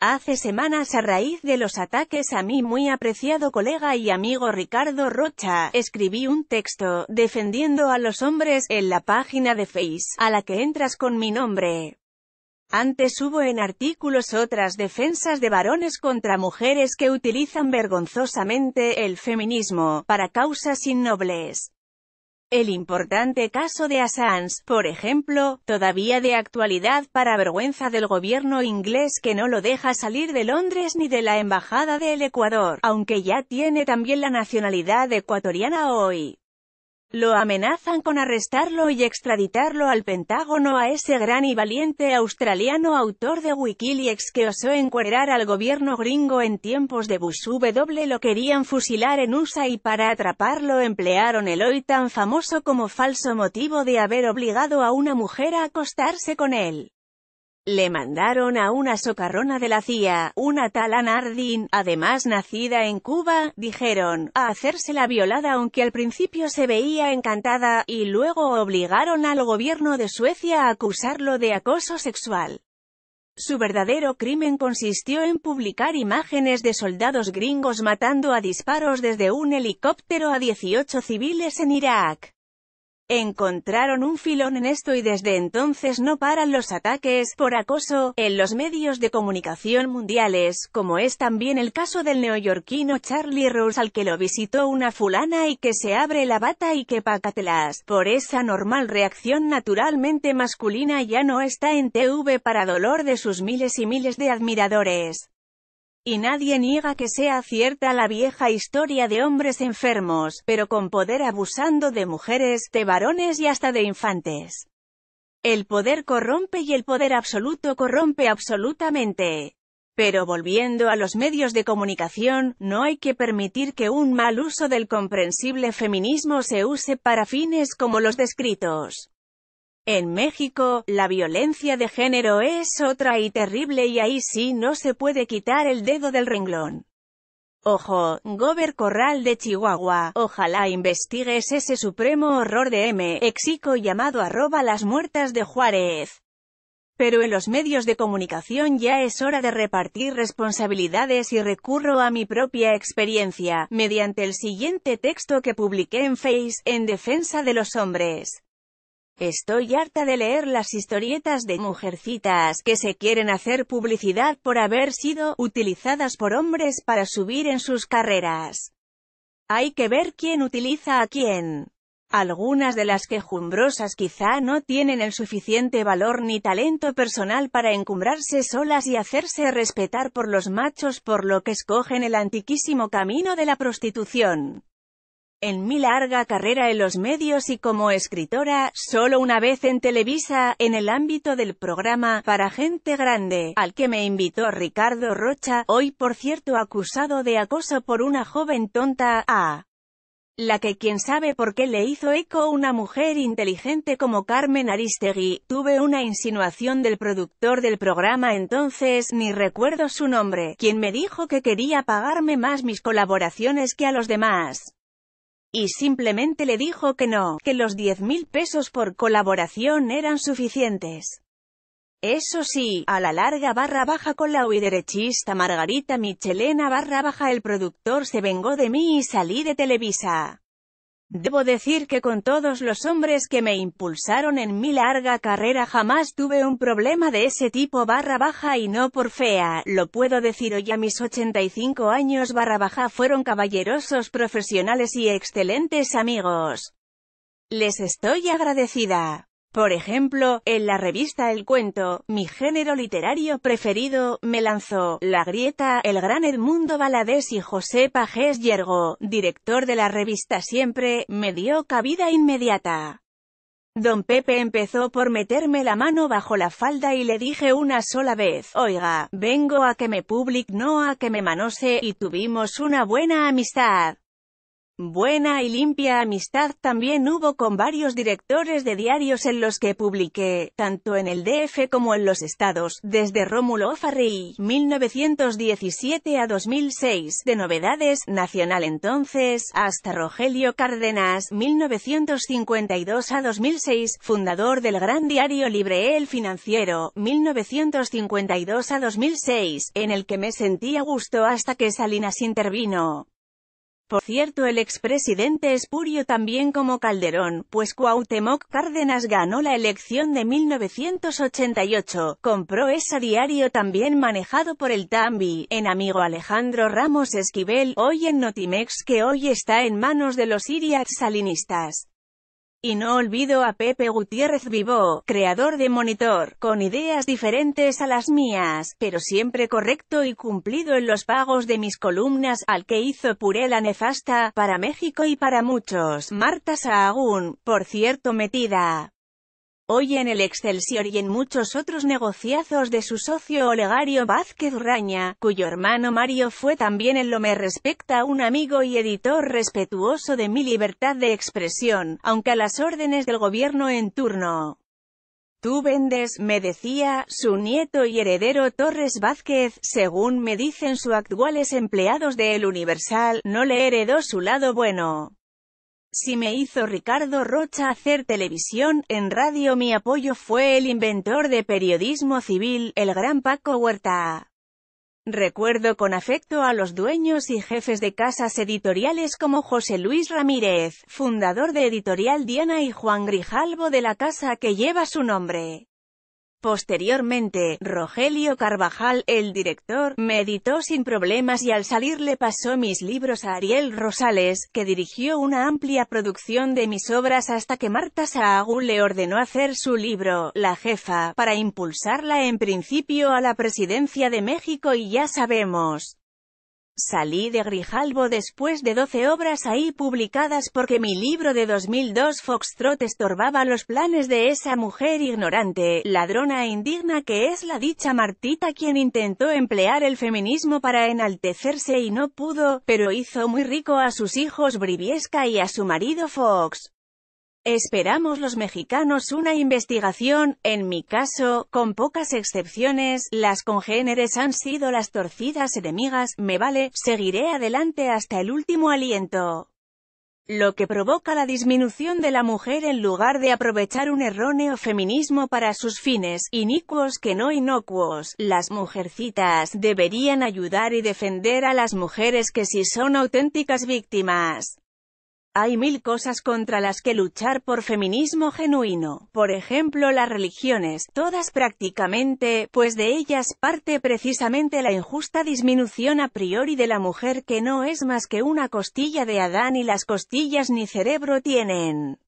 Hace semanas a raíz de los ataques a mi muy apreciado colega y amigo Ricardo Rocha, escribí un texto, defendiendo a los hombres, en la página de Face, a la que entras con mi nombre. Antes hubo en artículos otras defensas de varones contra mujeres que utilizan vergonzosamente el feminismo, para causas innobles. El importante caso de Assange, por ejemplo, todavía de actualidad para vergüenza del gobierno inglés que no lo deja salir de Londres ni de la Embajada del Ecuador, aunque ya tiene también la nacionalidad ecuatoriana hoy. Lo amenazan con arrestarlo y extraditarlo al Pentágono a ese gran y valiente australiano autor de Wikileaks que osó encuadrar al gobierno gringo en tiempos de Bush W. Lo querían fusilar en USA y para atraparlo emplearon el hoy tan famoso como falso motivo de haber obligado a una mujer a acostarse con él. Le mandaron a una socarrona de la CIA, una tal Anardin, además nacida en Cuba, dijeron, a hacérsela violada aunque al principio se veía encantada, y luego obligaron al gobierno de Suecia a acusarlo de acoso sexual. Su verdadero crimen consistió en publicar imágenes de soldados gringos matando a disparos desde un helicóptero a 18 civiles en Irak. Encontraron un filón en esto y desde entonces no paran los ataques por acoso en los medios de comunicación mundiales, como es también el caso del neoyorquino Charlie Rose al que lo visitó una fulana y que se abre la bata y que pácatelas. Por esa normal reacción naturalmente masculina ya no está en TV para dolor de sus miles y miles de admiradores. Y nadie niega que sea cierta la vieja historia de hombres enfermos, pero con poder abusando de mujeres, de varones y hasta de infantes. El poder corrompe y el poder absoluto corrompe absolutamente. Pero volviendo a los medios de comunicación, no hay que permitir que un mal uso del comprensible feminismo se use para fines como los descritos. En México, la violencia de género es otra y terrible y ahí sí no se puede quitar el dedo del renglón. Ojo, Gober Corral de Chihuahua, ojalá investigues ese supremo horror de M. Exico llamado arroba las muertas de Juárez. Pero en los medios de comunicación ya es hora de repartir responsabilidades y recurro a mi propia experiencia, mediante el siguiente texto que publiqué en Face, en defensa de los hombres. Estoy harta de leer las historietas de mujercitas que se quieren hacer publicidad por haber sido utilizadas por hombres para subir en sus carreras. Hay que ver quién utiliza a quién. Algunas de las quejumbrosas quizá no tienen el suficiente valor ni talento personal para encumbrarse solas y hacerse respetar por los machos por lo que escogen el antiquísimo camino de la prostitución. En mi larga carrera en los medios y como escritora, solo una vez en Televisa, en el ámbito del programa Para Gente Grande, al que me invitó Ricardo Rocha, hoy por cierto acusado de acoso por una joven tonta, a la que quien sabe por qué le hizo eco una mujer inteligente como Carmen Aristegui, tuve una insinuación del productor del programa entonces, ni recuerdo su nombre, quien me dijo que quería pagarme más mis colaboraciones que a los demás y simplemente le dijo que no, que los diez mil pesos por colaboración eran suficientes. Eso sí, a la larga barra baja con la uiderechista Margarita Michelena barra baja el productor se vengó de mí y salí de Televisa. Debo decir que con todos los hombres que me impulsaron en mi larga carrera jamás tuve un problema de ese tipo barra baja y no por fea, lo puedo decir hoy a mis 85 años barra baja fueron caballerosos profesionales y excelentes amigos. Les estoy agradecida. Por ejemplo, en la revista El Cuento, mi género literario preferido, me lanzó La Grieta, el gran Edmundo Valadés y José Pagés Yergo, director de la revista Siempre, me dio cabida inmediata. Don Pepe empezó por meterme la mano bajo la falda y le dije una sola vez, oiga, vengo a que me public no a que me manose, y tuvimos una buena amistad. Buena y limpia amistad también hubo con varios directores de diarios en los que publiqué, tanto en el DF como en los estados, desde Rómulo Farrell, 1917 a 2006, de Novedades, Nacional entonces, hasta Rogelio Cárdenas, 1952 a 2006, fundador del gran diario Libre El Financiero, 1952 a 2006, en el que me sentí a gusto hasta que Salinas intervino. Por cierto el expresidente espurio también como Calderón, pues Cuauhtémoc Cárdenas ganó la elección de 1988, compró esa diario también manejado por el Tambi, en amigo Alejandro Ramos Esquivel, hoy en Notimex que hoy está en manos de los iriats salinistas. Y no olvido a Pepe Gutiérrez Vivo, creador de Monitor, con ideas diferentes a las mías, pero siempre correcto y cumplido en los pagos de mis columnas, al que hizo puré nefasta, para México y para muchos, Marta Sahagún, por cierto metida. Hoy en el Excelsior y en muchos otros negociazos de su socio Olegario Vázquez Raña, cuyo hermano Mario fue también en lo me respecta un amigo y editor respetuoso de mi libertad de expresión, aunque a las órdenes del gobierno en turno. Tú vendes, me decía, su nieto y heredero Torres Vázquez, según me dicen sus actuales empleados de El Universal, no le heredó su lado bueno. Si me hizo Ricardo Rocha hacer televisión, en radio mi apoyo fue el inventor de periodismo civil, el gran Paco Huerta. Recuerdo con afecto a los dueños y jefes de casas editoriales como José Luis Ramírez, fundador de Editorial Diana y Juan Grijalvo de la casa que lleva su nombre. Posteriormente, Rogelio Carvajal, el director, meditó sin problemas y al salir le pasó mis libros a Ariel Rosales, que dirigió una amplia producción de mis obras hasta que Marta Sahagún le ordenó hacer su libro, La Jefa, para impulsarla en principio a la presidencia de México y ya sabemos. Salí de Grijalbo después de doce obras ahí publicadas porque mi libro de 2002 Foxtrot estorbaba los planes de esa mujer ignorante, ladrona e indigna que es la dicha Martita quien intentó emplear el feminismo para enaltecerse y no pudo, pero hizo muy rico a sus hijos Briviesca y a su marido Fox. Esperamos los mexicanos una investigación, en mi caso, con pocas excepciones, las congéneres han sido las torcidas enemigas, me vale, seguiré adelante hasta el último aliento lo que provoca la disminución de la mujer en lugar de aprovechar un erróneo feminismo para sus fines, inicuos que no inocuos. Las mujercitas deberían ayudar y defender a las mujeres que sí son auténticas víctimas. Hay mil cosas contra las que luchar por feminismo genuino, por ejemplo las religiones, todas prácticamente, pues de ellas parte precisamente la injusta disminución a priori de la mujer que no es más que una costilla de Adán y las costillas ni cerebro tienen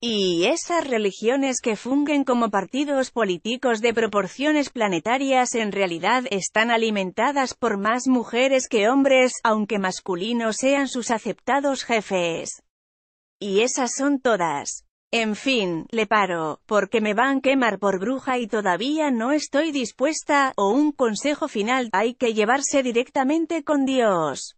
y esas religiones que fungen como partidos políticos de proporciones planetarias en realidad están alimentadas por más mujeres que hombres, aunque masculinos sean sus aceptados jefes. Y esas son todas. En fin, le paro, porque me van a quemar por bruja y todavía no estoy dispuesta, o un consejo final, hay que llevarse directamente con Dios.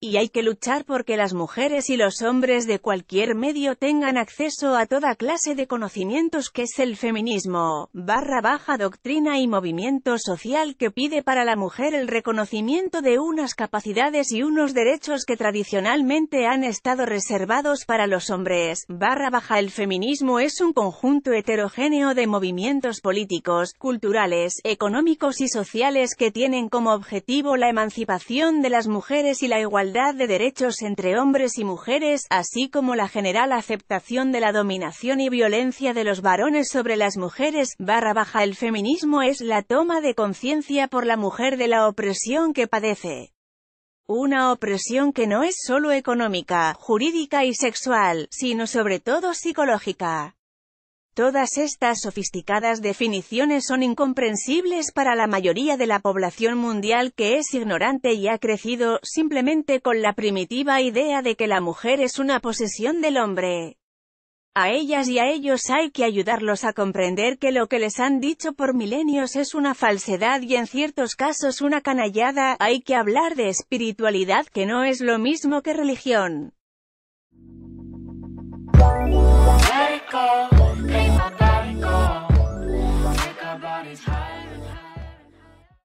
Y hay que luchar porque las mujeres y los hombres de cualquier medio tengan acceso a toda clase de conocimientos que es el feminismo, barra baja doctrina y movimiento social que pide para la mujer el reconocimiento de unas capacidades y unos derechos que tradicionalmente han estado reservados para los hombres, barra baja el feminismo es un conjunto heterogéneo de movimientos políticos, culturales, económicos y sociales que tienen como objetivo la emancipación de las mujeres y la igualdad de derechos entre hombres y mujeres, así como la general aceptación de la dominación y violencia de los varones sobre las mujeres, barra baja el feminismo es la toma de conciencia por la mujer de la opresión que padece. Una opresión que no es solo económica, jurídica y sexual, sino sobre todo psicológica. Todas estas sofisticadas definiciones son incomprensibles para la mayoría de la población mundial que es ignorante y ha crecido simplemente con la primitiva idea de que la mujer es una posesión del hombre. A ellas y a ellos hay que ayudarlos a comprender que lo que les han dicho por milenios es una falsedad y en ciertos casos una canallada, hay que hablar de espiritualidad que no es lo mismo que religión.